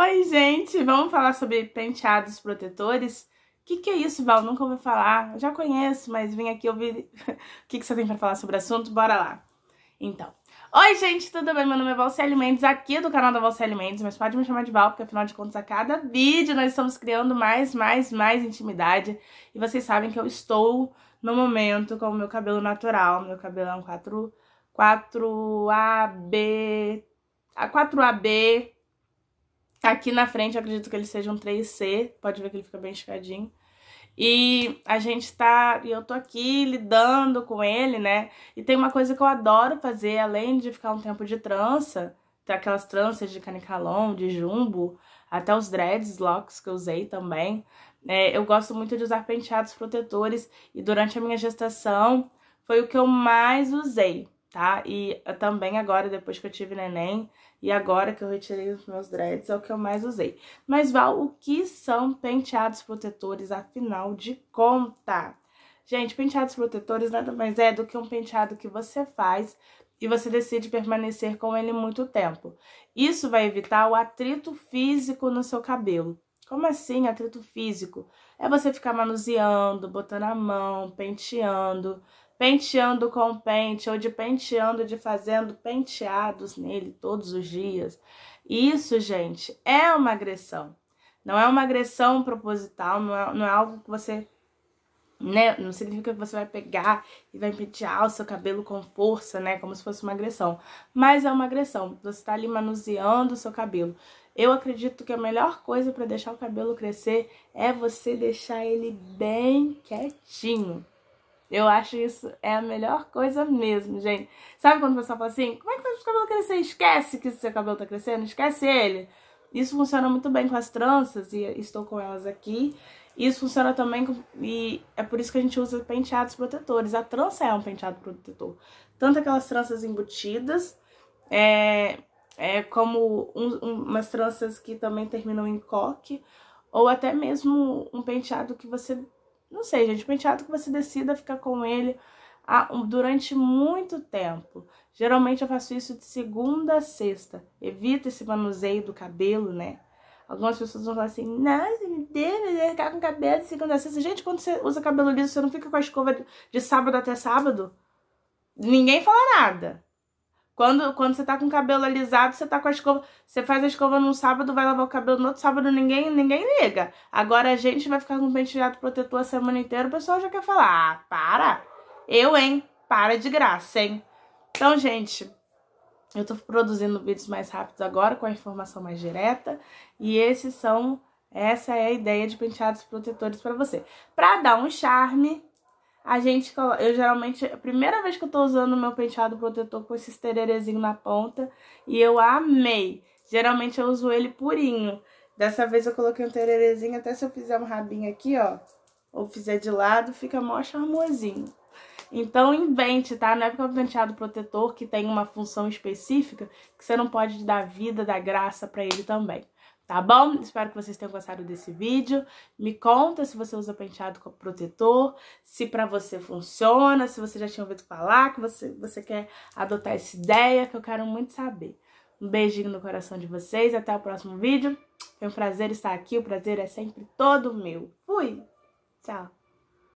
Oi, gente! Vamos falar sobre penteados protetores? O que, que é isso, Val? Nunca ouvi falar. Eu já conheço, mas vim aqui ouvir o que, que você tem para falar sobre o assunto. Bora lá! Então, Oi, gente, tudo bem? Meu nome é Valceli Mendes, aqui do canal da Valceli Mendes, mas pode me chamar de Val, porque afinal de contas, a cada vídeo nós estamos criando mais, mais, mais intimidade. E vocês sabem que eu estou, no momento, com o meu cabelo natural. Meu cabelo é um 4, 4AB... 4AB Aqui na frente acredito que ele seja um 3C, pode ver que ele fica bem esticadinho. E a gente tá, e eu tô aqui lidando com ele, né? E tem uma coisa que eu adoro fazer, além de ficar um tempo de trança, tem aquelas tranças de canicalon, de jumbo, até os dreads, locks que eu usei também. É, eu gosto muito de usar penteados protetores e durante a minha gestação foi o que eu mais usei tá? E também agora, depois que eu tive neném, e agora que eu retirei os meus dreads, é o que eu mais usei. Mas, Val, o que são penteados protetores, afinal de conta? Gente, penteados protetores nada mais é do que um penteado que você faz e você decide permanecer com ele muito tempo. Isso vai evitar o atrito físico no seu cabelo. Como assim atrito físico? É você ficar manuseando, botando a mão, penteando, penteando com pente, ou de penteando, de fazendo penteados nele todos os dias. Isso, gente, é uma agressão. Não é uma agressão proposital, não é, não é algo que você. Né? Não significa que você vai pegar e vai pentear o seu cabelo com força, né? Como se fosse uma agressão. Mas é uma agressão. Você está ali manuseando o seu cabelo. Eu acredito que a melhor coisa para deixar o cabelo crescer é você deixar ele bem quietinho. Eu acho isso é a melhor coisa mesmo, gente. Sabe quando o pessoal fala assim, como é que faz o cabelo crescer? Esquece que o seu cabelo tá crescendo, esquece ele. Isso funciona muito bem com as tranças e estou com elas aqui. Isso funciona também com, e é por isso que a gente usa penteados protetores. A trança é um penteado protetor. Tanto aquelas tranças embutidas, é, é como um, um, umas tranças que também terminam em coque, ou até mesmo um penteado que você não sei, gente, penteado que você decida ficar com ele durante muito tempo. Geralmente eu faço isso de segunda a sexta. Evita esse manuseio do cabelo, né? Algumas pessoas vão falar assim, nossa, me deve ficar com cabelo de segunda a sexta. Gente, quando você usa cabelo liso, você não fica com a escova de sábado até sábado? Ninguém fala nada. Quando, quando você tá com o cabelo alisado, você tá com a escova. Você faz a escova num sábado, vai lavar o cabelo no outro sábado, ninguém, ninguém liga. Agora a gente vai ficar com penteado protetor a semana inteira, o pessoal já quer falar: ah, para! Eu, hein? Para de graça, hein? Então, gente, eu tô produzindo vídeos mais rápidos agora, com a informação mais direta. E esses são. Essa é a ideia de penteados protetores para você. Para dar um charme, a gente eu geralmente a primeira vez que eu tô usando o meu penteado protetor com esse tererezinho na ponta e eu amei. Geralmente eu uso ele purinho. Dessa vez eu coloquei um tererezinho, até se eu fizer um rabinho aqui, ó, ou fizer de lado, fica mó charmosinho. Então invente, tá? Não é porque é um penteado protetor que tem uma função específica que você não pode dar vida, dar graça para ele também tá bom? Espero que vocês tenham gostado desse vídeo. Me conta se você usa penteado com protetor, se para você funciona, se você já tinha ouvido falar, que você, você quer adotar essa ideia, que eu quero muito saber. Um beijinho no coração de vocês, até o próximo vídeo. Foi um prazer estar aqui, o prazer é sempre todo meu. Fui! Tchau!